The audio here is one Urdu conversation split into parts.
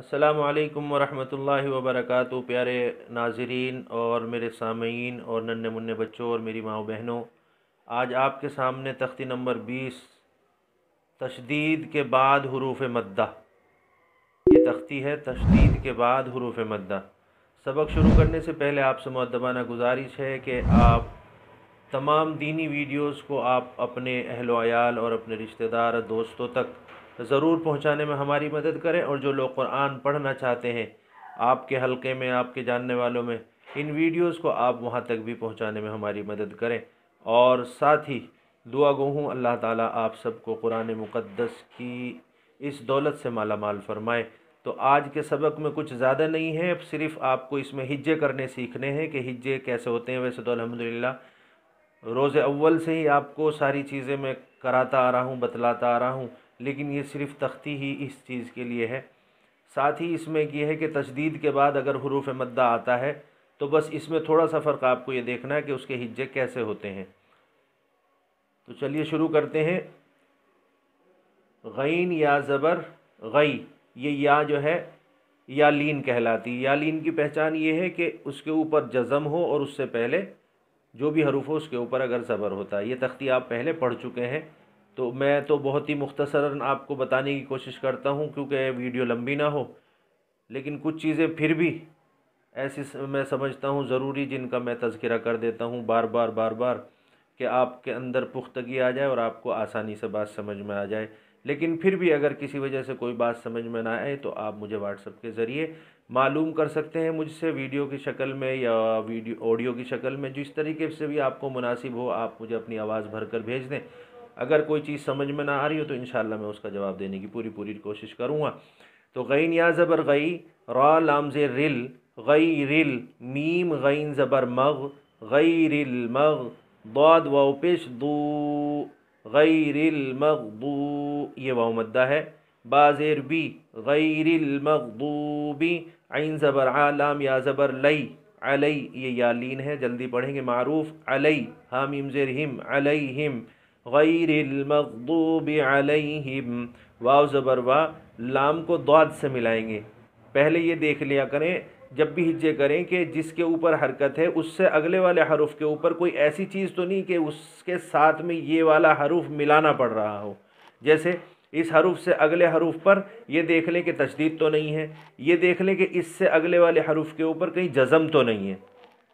السلام علیکم ورحمۃ اللہ وبرکاتہ پیارے ناظرین اور میرے سامعین اور نن منے بچوں اور میری ماں و بہنوں آج آپ کے سامنے تختی نمبر بیس تشدید کے بعد حروف مدہ یہ تختی ہے تشدید کے بعد حروف مدہ سبق شروع کرنے سے پہلے آپ سے معدبانہ گزارش ہے کہ آپ تمام دینی ویڈیوز کو آپ اپنے اہل و عیال اور اپنے رشتہ دار دوستوں تک ضرور پہنچانے میں ہماری مدد کریں اور جو لوگ قرآن پڑھنا چاہتے ہیں آپ کے حلقے میں آپ کے جاننے والوں میں ان ویڈیوز کو آپ وہاں تک بھی پہنچانے میں ہماری مدد کریں اور ساتھ ہی دعا گو ہوں اللہ تعالیٰ آپ سب کو قرآن مقدس کی اس دولت سے مالا مال فرمائے تو آج کے سبق میں کچھ زیادہ نہیں ہے صرف آپ کو اس میں ہجے کرنے سیکھنے ہیں کہ ہجے کیسے ہوتے ہیں ویسے تو الحمدللہ روز اول سے ہی آپ کو ساری چیزیں میں کراتا آ رہا ہوں بتلاتا آ رہا ہوں لیکن یہ صرف تختی ہی اس چیز کے لیے ہے ساتھ ہی اس میں یہ ہے کہ تجدید کے بعد اگر حروف مدہ آتا ہے تو بس اس میں تھوڑا سا فرق آپ کو یہ دیکھنا ہے کہ اس کے ہجے کیسے ہوتے ہیں تو چلیے شروع کرتے ہیں غین یا زبر غی یہ یا جو ہے یا لین کہلاتی یا لین کی پہچان یہ ہے کہ اس کے اوپر جزم ہو اور اس سے پہلے جو بھی حروف ہو اس کے اوپر اگر زبر ہوتا ہے یہ تختی آپ پہلے پڑھ چکے ہیں تو میں تو بہت ہی مختصراً آپ کو بتانے کی کوشش کرتا ہوں کیونکہ ویڈیو لمبی نہ ہو لیکن کچھ چیزیں پھر بھی ایسی میں سمجھتا ہوں ضروری جن کا میں تذکرہ کر دیتا ہوں بار بار بار بار کہ آپ کے اندر پختگی آ جائے اور آپ کو آسانی سے بات سمجھ میں آ جائے لیکن پھر بھی اگر کسی وجہ سے کوئی بات سمجھ میں نہ آئے تو آپ مجھے واٹس اپ کے ذریعے معلوم کر سکتے ہیں مجھ سے ویڈیو کی شکل میں یا ویڈیو آڈیو کی شکل میں جو اس طریقے سے بھی آپ کو مناسب ہو آپ مجھے اپنی آواز بھر کر بھیج دیں اگر کوئی چیز سمجھ میں نہ آ رہی ہو تو انشاءاللہ میں اس کا جواب دینے کی پوری پوری کوشش کروں گا تو غین یا زبر غئی لام زر رل غی رل میم غین زبر مغ غی رل مغ دوپش دو غی دو غیر المغضو یہ مدہ ہے بازیر بی غیر المغضوبی عین زبر بی یا زبر لئی علی یہ یالین ہے جلدی پڑھیں گے معروف حامیم حام زر علیہم غیر المغضوب علیہم واو زبر وا لام کو دعد سے ملائیں گے پہلے یہ دیکھ لیا کریں جب بھی ہجے کریں کہ جس کے اوپر حرکت ہے اس سے اگلے والے حروف کے اوپر کوئی ایسی چیز تو نہیں کہ اس کے ساتھ میں یہ والا حروف ملانا پڑ رہا ہو جیسے اس حروف سے اگلے حروف پر یہ دیکھ لیں کہ تشدید تو نہیں ہے یہ دیکھ لیں کہ اس سے اگلے والے حروف کے اوپر کہیں جزم تو نہیں ہے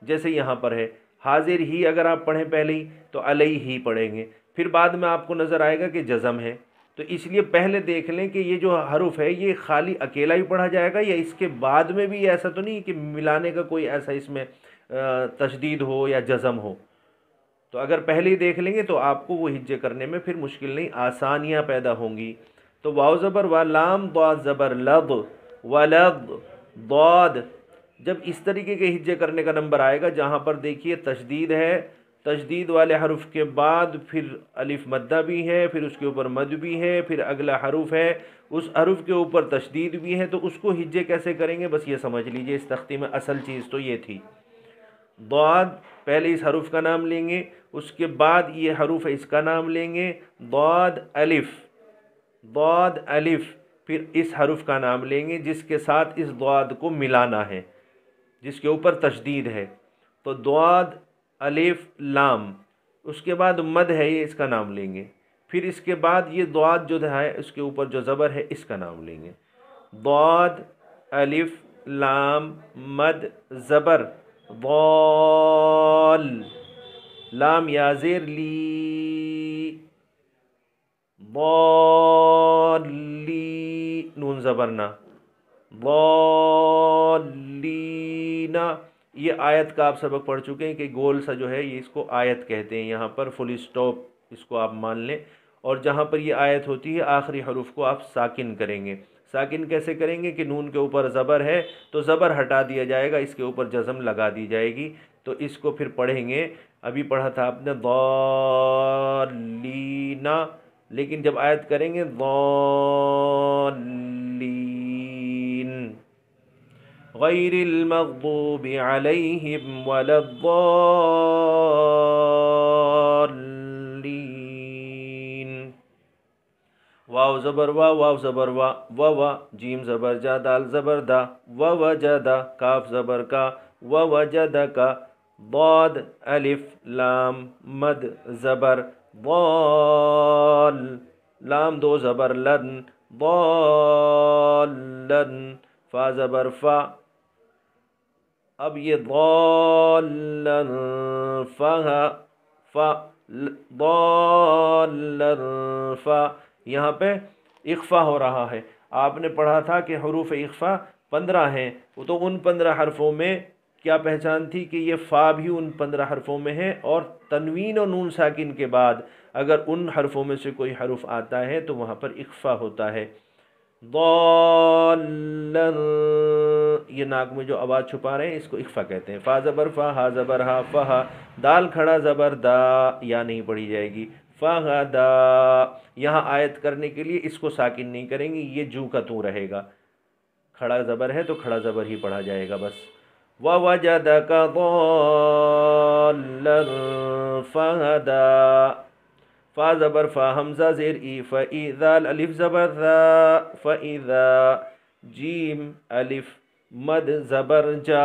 جیسے یہاں پر ہے حاضر ہی اگر آپ پڑھیں پہلے ہی تو علیہ ہی پڑھیں گے پھر بعد میں آپ کو نظر آئے گا کہ جزم ہے تو اس لیے پہلے دیکھ لیں کہ یہ جو حرف ہے یہ خالی اکیلا ہی پڑھا جائے گا یا اس کے بعد میں بھی ایسا تو نہیں کہ ملانے کا کوئی ایسا اس میں تشدید ہو یا جزم ہو تو اگر پہلے ہی دیکھ لیں گے تو آپ کو وہ ہجے کرنے میں پھر مشکل نہیں آسانیاں پیدا ہوں گی تو واؤ زبر و لام دعا زبر لب و لب دو جب اس طریقے کے ہجے کرنے کا نمبر آئے گا جہاں پر دیکھیے تشدید ہے تجدید والے حروف کے بعد پھر الف مدہ بھی ہے پھر اس کے اوپر مد بھی ہے پھر اگلا حروف ہے اس حروف کے اوپر تشدید بھی ہے تو اس کو ہجے کیسے کریں گے بس یہ سمجھ لیجئے اس تختی میں اصل چیز تو یہ تھی دواد پہلے اس حروف کا نام لیں گے اس کے بعد یہ حروف اس کا نام لیں گے دو الف الف پھر اس حروف کا نام لیں گے جس کے ساتھ اس دو کو ملانا ہے جس کے اوپر تشدید ہے تو دع الف لام اس کے بعد مد ہے یہ اس کا نام لیں گے پھر اس کے بعد یہ دعاد جو ہے اس کے اوپر جو زبر ہے اس کا نام لیں گے دعاد الف لام مد زبر ضال یا یازر لی نون زبرنا بینا یہ آیت کا آپ سبق پڑھ چکے ہیں کہ گول سا جو ہے یہ اس کو آیت کہتے ہیں یہاں پر فلی اسٹاپ اس کو آپ مان لیں اور جہاں پر یہ آیت ہوتی ہے آخری حروف کو آپ ساکن کریں گے ساکن کیسے کریں گے کہ نون کے اوپر زبر ہے تو زبر ہٹا دیا جائے گا اس کے اوپر جزم لگا دی جائے گی تو اس کو پھر پڑھیں گے ابھی پڑھا تھا آپ نے دو لینا لیکن جب آیت کریں گے دو غير المغضوب عليهم ولا الضالين واو زبر وا واو زبر وا و و جیم زبر جا دال زبر دا و و جا دا کاف زبر کا و و جا دا کا ضاد الف لام مد زبر ضال لام دو زبر لدن ضالن فا زبر فا اب یہ ضالن فا ضالن فا یہاں پہ اخفہ ہو رہا ہے آپ نے پڑھا تھا کہ حروف اخفہ پندرہ ہیں وہ تو ان پندرہ حرفوں میں کیا پہچان تھی کہ یہ فا بھی ان پندرہ حرفوں میں ہے اور تنوین و نون ساکن کے بعد اگر ان حرفوں میں سے کوئی حرف آتا ہے تو وہاں پر اخفہ ہوتا ہے یہ ناک میں جو آواز چھپا رہے ہیں اس کو اخفا کہتے ہیں فا زبر فا ہا زبر ہا ہا دال کھڑا زبر دا یا نہیں پڑھی جائے گی ہا دا یہاں آیت کرنے کے لیے اس کو ساکن نہیں کریں گی یہ جو کا تو رہے گا کھڑا زبر ہے تو کھڑا زبر ہی پڑھا جائے گا بس و ضَالًا د فا زبر فا حمزہ زیر ای فع دا الف زبر فع دا جیم الف مد زبر جا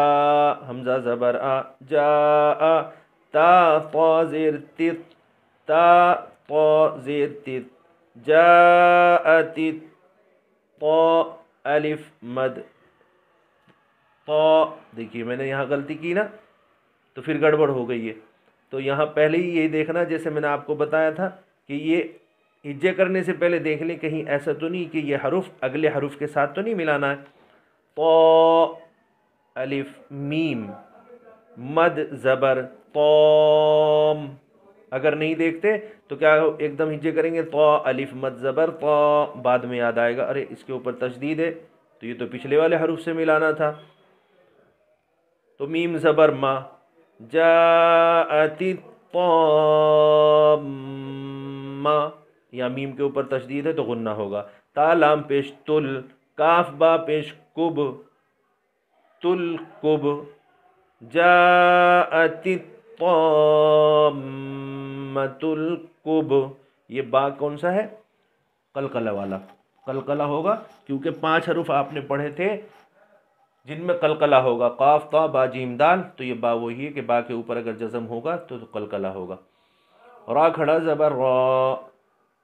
حمزہ زبر آ جا آ زیر تت زیر تت جا طا الف مد طا دیکھیے میں نے یہاں غلطی کی نا تو پھر گڑبڑ ہو گئی ہے تو یہاں پہلے ہی یہ دیکھنا جیسے میں نے آپ کو بتایا تھا کہ یہ ہجے کرنے سے پہلے دیکھ لیں کہیں ایسا تو نہیں کہ یہ حروف اگلے حروف کے ساتھ تو نہیں ملانا ہے تو الف میم مد زبر تو اگر نہیں دیکھتے تو کیا ایک دم ہجے کریں گے تو الف مد زبر تو بعد میں یاد آئے گا ارے اس کے اوپر تجدید ہے تو یہ تو پچھلے والے حروف سے ملانا تھا تو میم زبر ما جاءت ات یا میم کے اوپر تشدید ہے تو غنہ ہوگا تالام تل کاف با پیش کب تل کب جا اتیت القب یہ با کون سا ہے قلقلہ والا قلقلہ ہوگا کیونکہ پانچ حروف آپ نے پڑھے تھے جن میں قلقلہ ہوگا قاف تا با جیم دال تو یہ با وہی ہے کہ با کے اوپر اگر جزم ہوگا تو قلقلہ ہوگا را کھڑا زبر را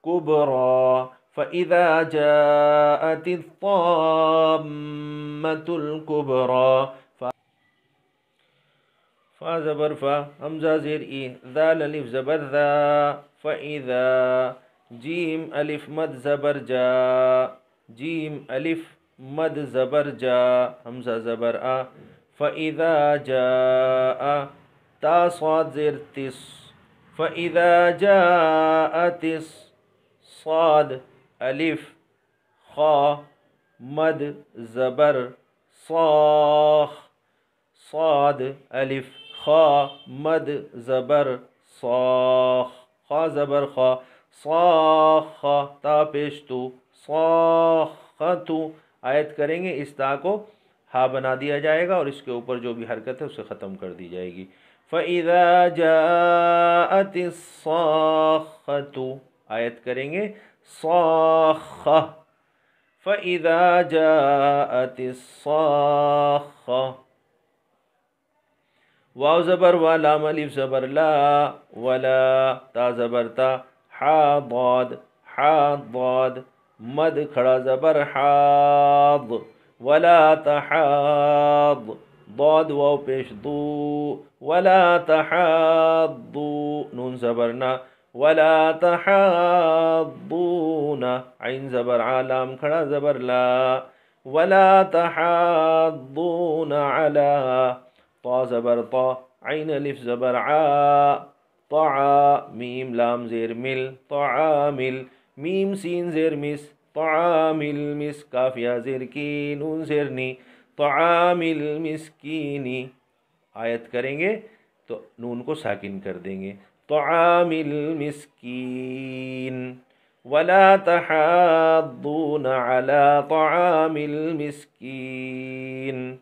جَاءَتِ الطَّامَّةُ الْكُبْرَى فَا زَبَرْ فا زبر فا ذَا زیر زَبَرْ ذَا فَإِذَا جیم الف مَدْ زبر جا جیم الف مد زبر جا حمزه زبر ا فاذا جاء تا صَادِر تس فاذا تِس صاد الف خا مد زبر صاخ صاد الف خا مد زبر صاخ خا زبر خا صاخ تا پیش تو صاخ تو آیت کریں گے اس تا کو ہا بنا دیا جائے گا اور اس کے اوپر جو بھی حرکت ہے اسے ختم کر دی جائے گی فَإِذَا جَاءَتِ الصَّاخَّةُ آیت کریں گے صَاخَّة فَإِذَا جَاءَتِ الصَّاخَّة وَاو زَبَرْ وَلَا مَلِفْ زَبَرْ لَا وَلَا تَا زَبَرْ تَا حَا ضَاد حَا ضَاد مد زبر حاض ولا تحاض ضاد واو پیش دو ولا تحاضو نون زبرنا ولا تحاضون عين زبر عالم کھڑا زبر لا ولا تحاضون على طا زبر طا عين الف زبر عا طعا ميم لام زير مل طعامل ميم سين زير مس طعام المسك يا زير كينون زيرني طعام المسكين آيات کریں گے تو نون کو ساكن کر دیں گے طعام المسكين ولا تحاضون على طعام المسكين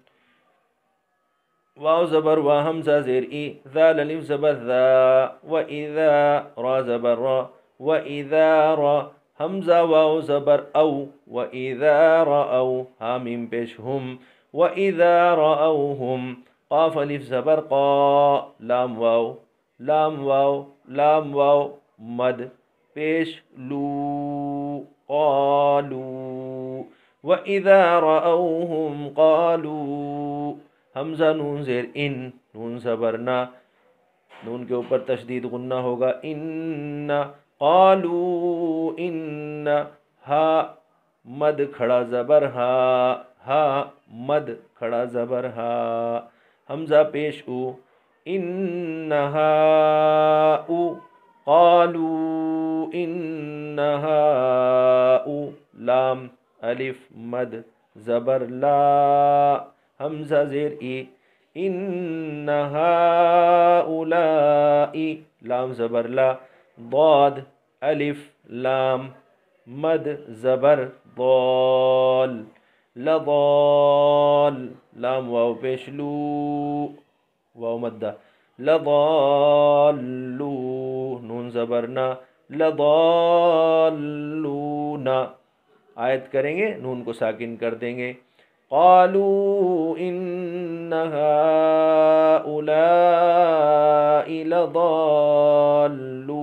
واو زبر وهمزة زرئي ذا للف زبر ذا وإذا را زبر را وإذا را همزة واو زبر أو وإذا رأوا هامين بشهم وإذا رأوهم قاف الف زبر قا لام واو لام واو لام واو مد بش لو قالوا وإذا رأوهم قالوا همزة نون زير ان نون زبرنا نون کے اوپر تشدید غنہ ہوگا ان قالو ان ہا مد کھڑا زبر ہا ہا مد کھڑا زبر ہا حمزہ پیش او او ان ہا او لام الف مد زبر لا حمزہ زیر ای ان ہا اولائی لام زبر لا ضاد ألف لام مد زبر ضال لضال لام واو بيشلو واو مد لضالو نون زبرنا لضالونا آیت نون کو ساکن کر دیں گے قالوا إن هؤلاء لضالون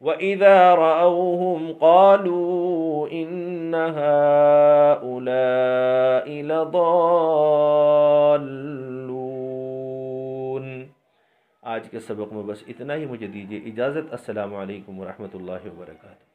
واذا راوهم قالوا ان هؤلاء لضالون آج کے سبق میں بس اتنا ہی مجھے دیجئے اجازت السلام علیکم ورحمۃ اللہ وبرکاتہ